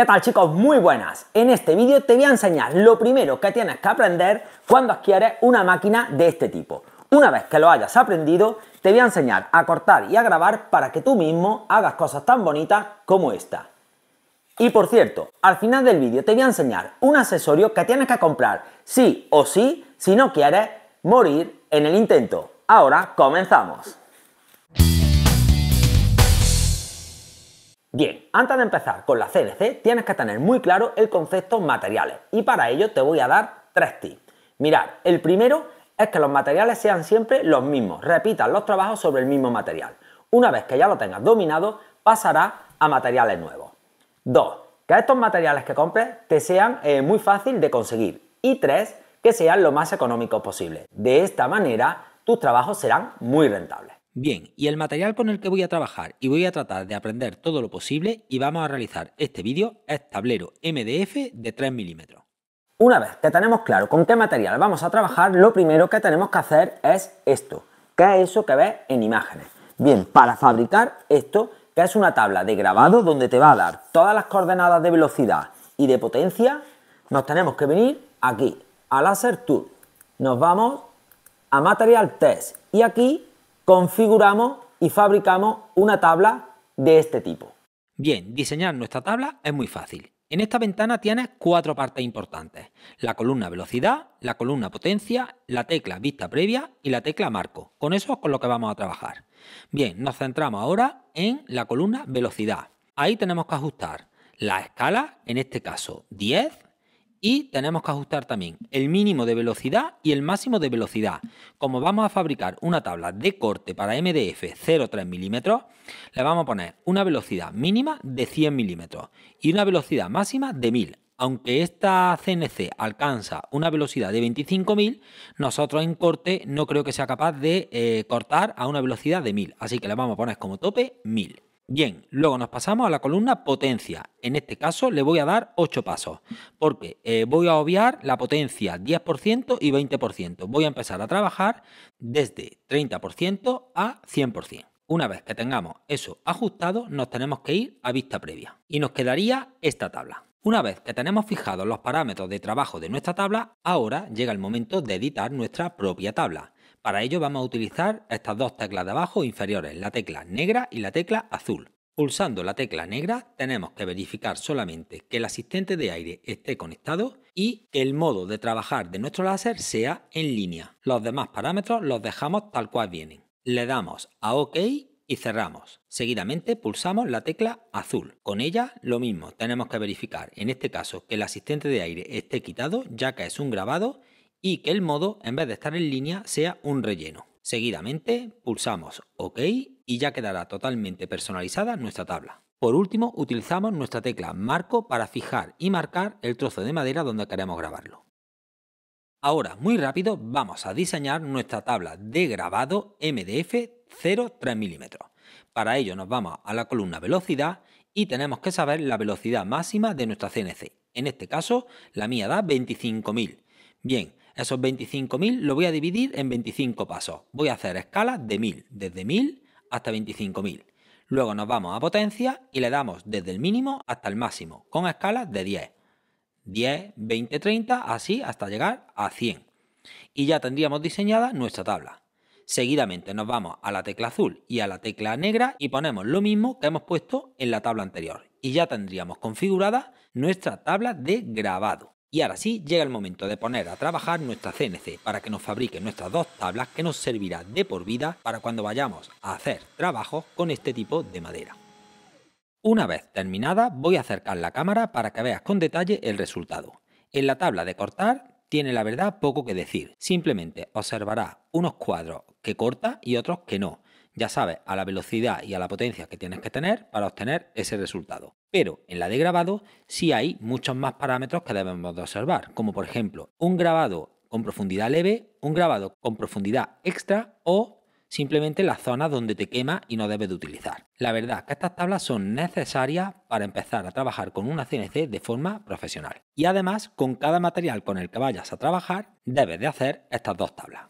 ¿Qué tal chicos? Muy buenas. En este vídeo te voy a enseñar lo primero que tienes que aprender cuando adquieres una máquina de este tipo. Una vez que lo hayas aprendido, te voy a enseñar a cortar y a grabar para que tú mismo hagas cosas tan bonitas como esta. Y por cierto, al final del vídeo te voy a enseñar un accesorio que tienes que comprar sí o sí si no quieres morir en el intento. Ahora comenzamos. Bien, antes de empezar con la CNC tienes que tener muy claro el concepto materiales y para ello te voy a dar tres tips. Mirad, el primero es que los materiales sean siempre los mismos, Repitan los trabajos sobre el mismo material. Una vez que ya lo tengas dominado, pasará a materiales nuevos. Dos, Que estos materiales que compres te sean eh, muy fácil de conseguir. Y tres, Que sean lo más económicos posible. De esta manera, tus trabajos serán muy rentables. Bien, y el material con el que voy a trabajar y voy a tratar de aprender todo lo posible y vamos a realizar este vídeo es tablero MDF de 3 milímetros. Una vez que tenemos claro con qué material vamos a trabajar, lo primero que tenemos que hacer es esto, que es eso que ves en imágenes. Bien, para fabricar esto, que es una tabla de grabado donde te va a dar todas las coordenadas de velocidad y de potencia, nos tenemos que venir aquí, a Laser Tool. Nos vamos a Material Test y aquí configuramos y fabricamos una tabla de este tipo. Bien, diseñar nuestra tabla es muy fácil. En esta ventana tienes cuatro partes importantes. La columna velocidad, la columna potencia, la tecla vista previa y la tecla marco. Con eso es con lo que vamos a trabajar. Bien, nos centramos ahora en la columna velocidad. Ahí tenemos que ajustar la escala, en este caso 10, y tenemos que ajustar también el mínimo de velocidad y el máximo de velocidad. Como vamos a fabricar una tabla de corte para MDF 0,3 milímetros, le vamos a poner una velocidad mínima de 100 milímetros y una velocidad máxima de 1000. Aunque esta CNC alcanza una velocidad de 25.000, nosotros en corte no creo que sea capaz de eh, cortar a una velocidad de 1000. Así que le vamos a poner como tope 1000. Bien, luego nos pasamos a la columna potencia. En este caso le voy a dar 8 pasos, porque eh, voy a obviar la potencia 10% y 20%. Voy a empezar a trabajar desde 30% a 100%. Una vez que tengamos eso ajustado, nos tenemos que ir a vista previa. Y nos quedaría esta tabla. Una vez que tenemos fijados los parámetros de trabajo de nuestra tabla, ahora llega el momento de editar nuestra propia tabla. Para ello vamos a utilizar estas dos teclas de abajo inferiores, la tecla negra y la tecla azul. Pulsando la tecla negra tenemos que verificar solamente que el asistente de aire esté conectado y que el modo de trabajar de nuestro láser sea en línea. Los demás parámetros los dejamos tal cual vienen. Le damos a OK y cerramos. Seguidamente pulsamos la tecla azul. Con ella lo mismo, tenemos que verificar en este caso que el asistente de aire esté quitado ya que es un grabado y que el modo, en vez de estar en línea, sea un relleno. Seguidamente pulsamos OK y ya quedará totalmente personalizada nuestra tabla. Por último, utilizamos nuestra tecla Marco para fijar y marcar el trozo de madera donde queremos grabarlo. Ahora, muy rápido, vamos a diseñar nuestra tabla de grabado MDF 0,3 mm Para ello nos vamos a la columna velocidad y tenemos que saber la velocidad máxima de nuestra CNC. En este caso, la mía da 25.000. Bien, esos 25.000 lo voy a dividir en 25 pasos. Voy a hacer escalas de 1.000, desde 1.000 hasta 25.000. Luego nos vamos a potencia y le damos desde el mínimo hasta el máximo, con escalas de 10. 10, 20, 30, así hasta llegar a 100. Y ya tendríamos diseñada nuestra tabla. Seguidamente nos vamos a la tecla azul y a la tecla negra y ponemos lo mismo que hemos puesto en la tabla anterior. Y ya tendríamos configurada nuestra tabla de grabado. Y ahora sí llega el momento de poner a trabajar nuestra CNC para que nos fabrique nuestras dos tablas que nos servirá de por vida para cuando vayamos a hacer trabajo con este tipo de madera. Una vez terminada voy a acercar la cámara para que veas con detalle el resultado. En la tabla de cortar tiene la verdad poco que decir, simplemente observarás unos cuadros que corta y otros que no, ya sabes a la velocidad y a la potencia que tienes que tener para obtener ese resultado. Pero en la de grabado sí hay muchos más parámetros que debemos de observar, como por ejemplo un grabado con profundidad leve, un grabado con profundidad extra o simplemente la zona donde te quema y no debes de utilizar. La verdad que estas tablas son necesarias para empezar a trabajar con una CNC de forma profesional. Y además, con cada material con el que vayas a trabajar, debes de hacer estas dos tablas.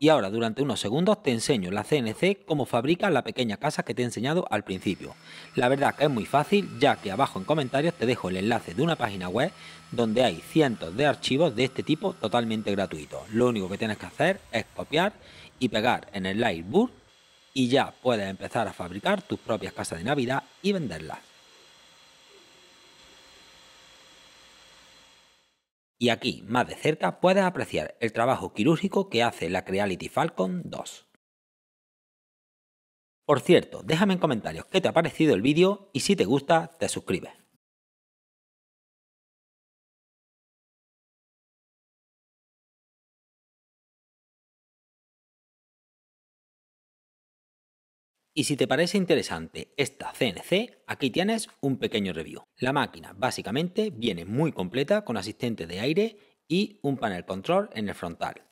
Y ahora, durante unos segundos, te enseño la CNC cómo fabrica la pequeña casa que te he enseñado al principio. La verdad que es muy fácil, ya que abajo en comentarios te dejo el enlace de una página web donde hay cientos de archivos de este tipo totalmente gratuitos. Lo único que tienes que hacer es copiar y pegar en el Lightboard y ya puedes empezar a fabricar tus propias casas de Navidad y venderlas. Y aquí, más de cerca, puedes apreciar el trabajo quirúrgico que hace la Creality Falcon 2. Por cierto, déjame en comentarios qué te ha parecido el vídeo y si te gusta, te suscribes. Y si te parece interesante esta CNC, aquí tienes un pequeño review. La máquina básicamente viene muy completa con asistente de aire y un panel control en el frontal.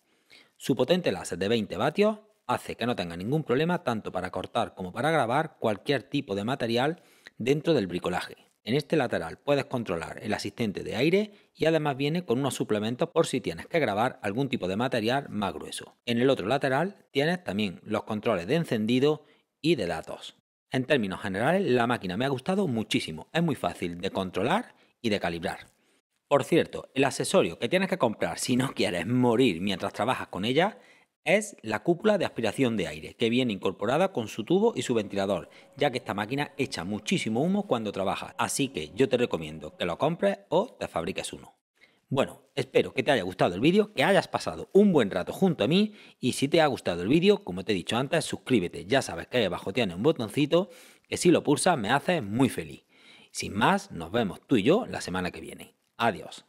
Su potente láser de 20 vatios hace que no tenga ningún problema tanto para cortar como para grabar cualquier tipo de material dentro del bricolaje. En este lateral puedes controlar el asistente de aire y además viene con unos suplementos por si tienes que grabar algún tipo de material más grueso. En el otro lateral tienes también los controles de encendido de datos. En términos generales, la máquina me ha gustado muchísimo, es muy fácil de controlar y de calibrar. Por cierto, el accesorio que tienes que comprar si no quieres morir mientras trabajas con ella es la cúpula de aspiración de aire, que viene incorporada con su tubo y su ventilador, ya que esta máquina echa muchísimo humo cuando trabaja, así que yo te recomiendo que lo compres o te fabriques uno. Bueno, espero que te haya gustado el vídeo, que hayas pasado un buen rato junto a mí y si te ha gustado el vídeo, como te he dicho antes, suscríbete. Ya sabes que ahí abajo tiene un botoncito que si lo pulsas me hace muy feliz. Sin más, nos vemos tú y yo la semana que viene. Adiós.